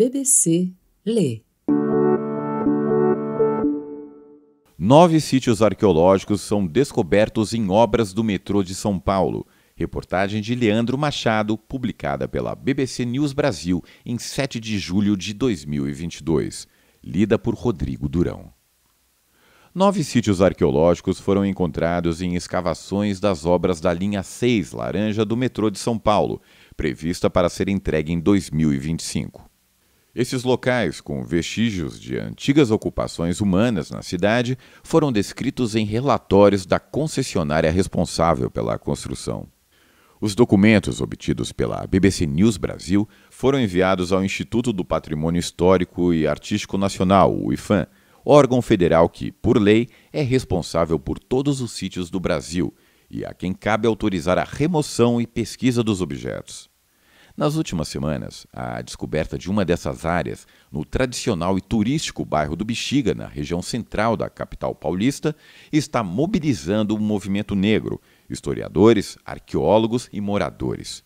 BBC lê. Nove sítios arqueológicos são descobertos em obras do metrô de São Paulo. Reportagem de Leandro Machado, publicada pela BBC News Brasil em 7 de julho de 2022. Lida por Rodrigo Durão. Nove sítios arqueológicos foram encontrados em escavações das obras da linha 6 laranja do metrô de São Paulo, prevista para ser entregue em 2025. Esses locais, com vestígios de antigas ocupações humanas na cidade, foram descritos em relatórios da concessionária responsável pela construção. Os documentos obtidos pela BBC News Brasil foram enviados ao Instituto do Patrimônio Histórico e Artístico Nacional, o IFAM, órgão federal que, por lei, é responsável por todos os sítios do Brasil e a quem cabe autorizar a remoção e pesquisa dos objetos. Nas últimas semanas, a descoberta de uma dessas áreas no tradicional e turístico bairro do Bexiga, na região central da capital paulista, está mobilizando o um movimento negro, historiadores, arqueólogos e moradores.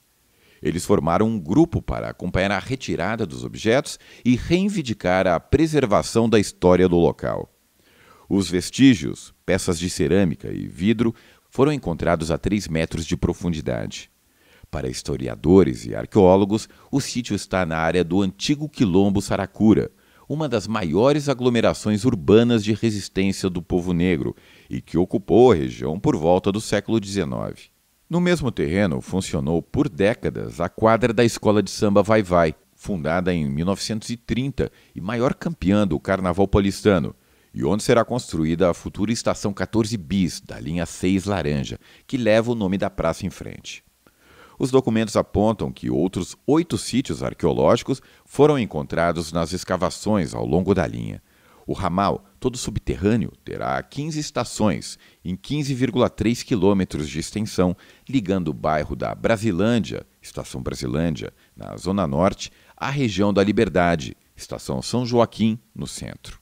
Eles formaram um grupo para acompanhar a retirada dos objetos e reivindicar a preservação da história do local. Os vestígios, peças de cerâmica e vidro, foram encontrados a 3 metros de profundidade. Para historiadores e arqueólogos, o sítio está na área do antigo Quilombo Saracura, uma das maiores aglomerações urbanas de resistência do povo negro e que ocupou a região por volta do século XIX. No mesmo terreno funcionou por décadas a quadra da Escola de Samba Vai Vai, fundada em 1930 e maior campeã do Carnaval Paulistano, e onde será construída a futura Estação 14 Bis da linha 6 Laranja, que leva o nome da praça em frente. Os documentos apontam que outros oito sítios arqueológicos foram encontrados nas escavações ao longo da linha. O ramal, todo subterrâneo, terá 15 estações em 15,3 quilômetros de extensão, ligando o bairro da Brasilândia, Estação Brasilândia, na Zona Norte, à região da Liberdade, Estação São Joaquim, no centro.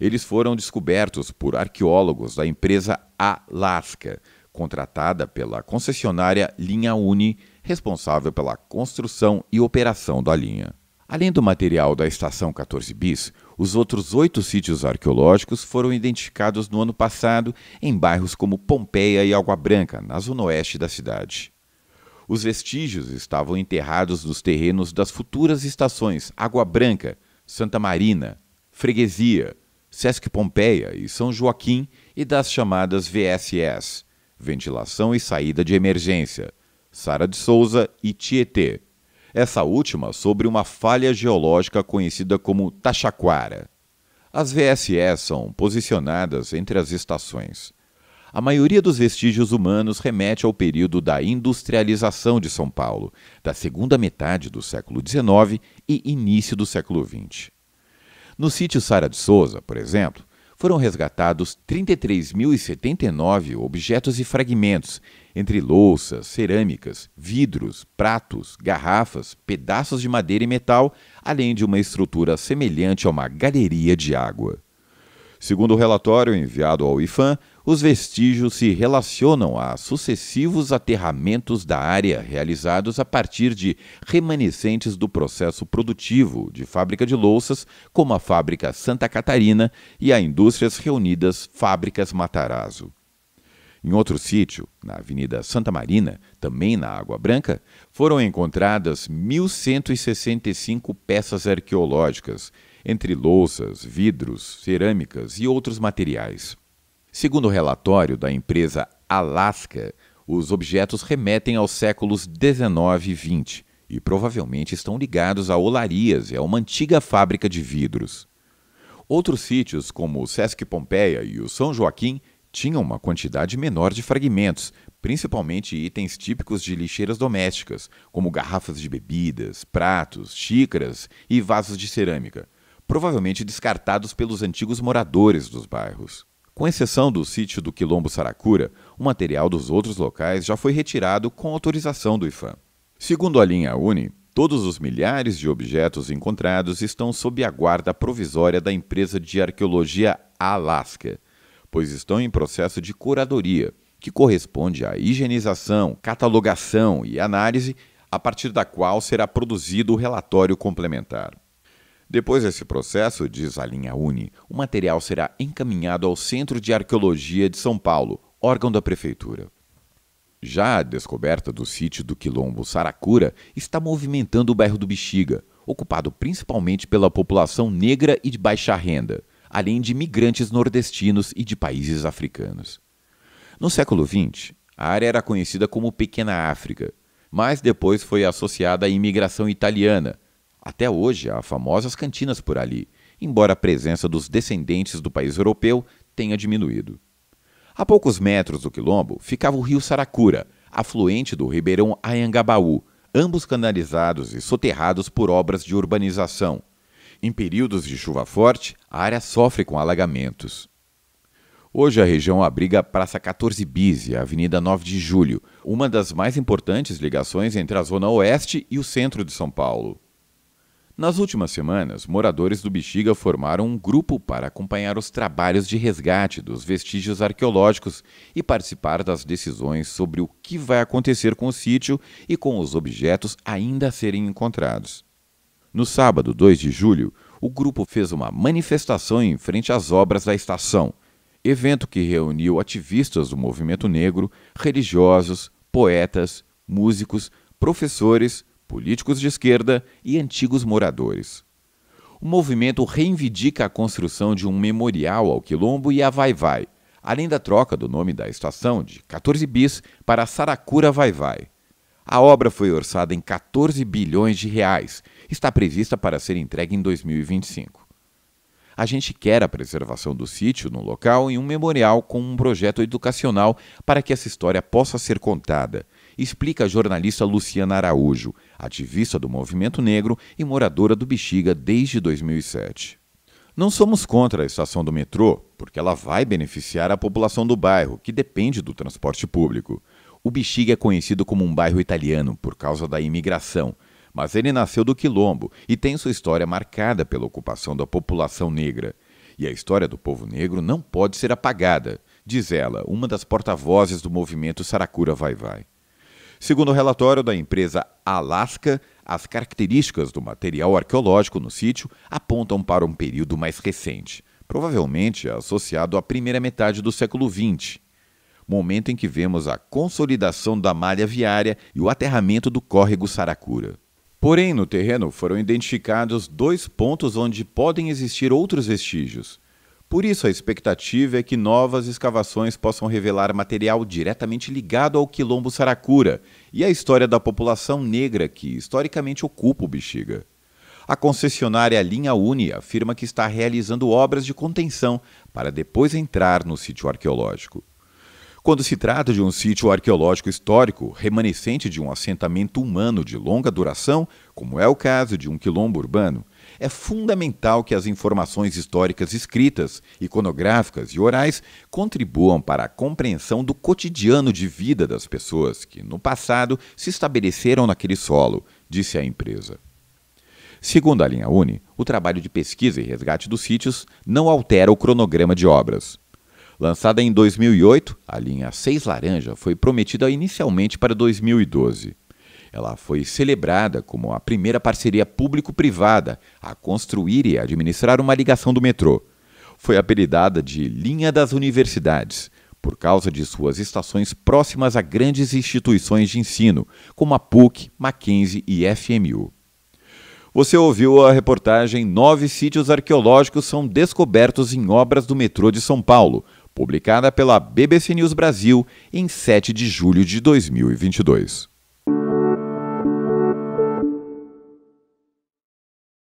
Eles foram descobertos por arqueólogos da empresa Alaska, contratada pela concessionária Linha Uni, responsável pela construção e operação da linha. Além do material da estação 14 bis, os outros oito sítios arqueológicos foram identificados no ano passado em bairros como Pompeia e Água Branca, na zona oeste da cidade. Os vestígios estavam enterrados nos terrenos das futuras estações Água Branca, Santa Marina, Freguesia, Sesc Pompeia e São Joaquim e das chamadas VSS, ventilação e saída de emergência, Sara de Souza e Tietê. Essa última sobre uma falha geológica conhecida como Taxaquara. As VSS são posicionadas entre as estações. A maioria dos vestígios humanos remete ao período da industrialização de São Paulo, da segunda metade do século XIX e início do século XX. No sítio Sara de Souza, por exemplo, foram resgatados 33.079 objetos e fragmentos, entre louças, cerâmicas, vidros, pratos, garrafas, pedaços de madeira e metal, além de uma estrutura semelhante a uma galeria de água. Segundo o relatório enviado ao IFAM, os vestígios se relacionam a sucessivos aterramentos da área realizados a partir de remanescentes do processo produtivo de fábrica de louças, como a Fábrica Santa Catarina e a Indústrias Reunidas Fábricas Matarazzo. Em outro sítio, na Avenida Santa Marina, também na Água Branca, foram encontradas 1.165 peças arqueológicas, entre louças, vidros, cerâmicas e outros materiais. Segundo o relatório da empresa Alaska, os objetos remetem aos séculos 19 e 20 e provavelmente estão ligados a olarias e é a uma antiga fábrica de vidros. Outros sítios, como o Sesc Pompeia e o São Joaquim, tinham uma quantidade menor de fragmentos, principalmente itens típicos de lixeiras domésticas, como garrafas de bebidas, pratos, xícaras e vasos de cerâmica, provavelmente descartados pelos antigos moradores dos bairros. Com exceção do sítio do Quilombo Saracura, o material dos outros locais já foi retirado com autorização do IFAM. Segundo a linha Uni, todos os milhares de objetos encontrados estão sob a guarda provisória da empresa de arqueologia Alaska, pois estão em processo de curadoria, que corresponde à higienização, catalogação e análise, a partir da qual será produzido o relatório complementar. Depois desse processo, diz a linha Uni, o material será encaminhado ao Centro de Arqueologia de São Paulo, órgão da prefeitura. Já a descoberta do sítio do quilombo Saracura está movimentando o bairro do Bexiga, ocupado principalmente pela população negra e de baixa renda, além de imigrantes nordestinos e de países africanos. No século XX, a área era conhecida como Pequena África, mas depois foi associada à imigração italiana, até hoje há famosas cantinas por ali, embora a presença dos descendentes do país europeu tenha diminuído. A poucos metros do quilombo ficava o rio Saracura, afluente do ribeirão Ayangabaú, ambos canalizados e soterrados por obras de urbanização. Em períodos de chuva forte, a área sofre com alagamentos. Hoje a região abriga a Praça 14 Bis e a Avenida 9 de Julho, uma das mais importantes ligações entre a zona oeste e o centro de São Paulo. Nas últimas semanas, moradores do Bexiga formaram um grupo para acompanhar os trabalhos de resgate dos vestígios arqueológicos e participar das decisões sobre o que vai acontecer com o sítio e com os objetos ainda a serem encontrados. No sábado 2 de julho, o grupo fez uma manifestação em frente às obras da estação, evento que reuniu ativistas do movimento negro, religiosos, poetas, músicos, professores, políticos de esquerda e antigos moradores. O movimento reivindica a construção de um memorial ao Quilombo e a Vai Vai, além da troca do nome da estação de 14 bis para Saracura Vai Vai. A obra foi orçada em 14 bilhões de reais, está prevista para ser entregue em 2025. A gente quer a preservação do sítio no local e um memorial com um projeto educacional para que essa história possa ser contada explica a jornalista Luciana Araújo, ativista do movimento negro e moradora do Bexiga desde 2007. Não somos contra a estação do metrô, porque ela vai beneficiar a população do bairro, que depende do transporte público. O Bexiga é conhecido como um bairro italiano por causa da imigração, mas ele nasceu do Quilombo e tem sua história marcada pela ocupação da população negra. E a história do povo negro não pode ser apagada, diz ela, uma das porta-vozes do movimento Saracura Vai Vai. Segundo o relatório da empresa Alaska, as características do material arqueológico no sítio apontam para um período mais recente, provavelmente associado à primeira metade do século XX, momento em que vemos a consolidação da malha viária e o aterramento do córrego Saracura. Porém, no terreno foram identificados dois pontos onde podem existir outros vestígios. Por isso, a expectativa é que novas escavações possam revelar material diretamente ligado ao quilombo Saracura e à história da população negra que historicamente ocupa o Bexiga. A concessionária Linha Uni afirma que está realizando obras de contenção para depois entrar no sítio arqueológico. Quando se trata de um sítio arqueológico histórico, remanescente de um assentamento humano de longa duração, como é o caso de um quilombo urbano, é fundamental que as informações históricas escritas, iconográficas e orais contribuam para a compreensão do cotidiano de vida das pessoas que, no passado, se estabeleceram naquele solo, disse a empresa. Segundo a linha Uni, o trabalho de pesquisa e resgate dos sítios não altera o cronograma de obras. Lançada em 2008, a linha 6 Laranja foi prometida inicialmente para 2012. Ela foi celebrada como a primeira parceria público-privada a construir e administrar uma ligação do metrô. Foi apelidada de Linha das Universidades, por causa de suas estações próximas a grandes instituições de ensino, como a PUC, Mackenzie e FMU. Você ouviu a reportagem Nove sítios arqueológicos são descobertos em obras do metrô de São Paulo, publicada pela BBC News Brasil em 7 de julho de 2022.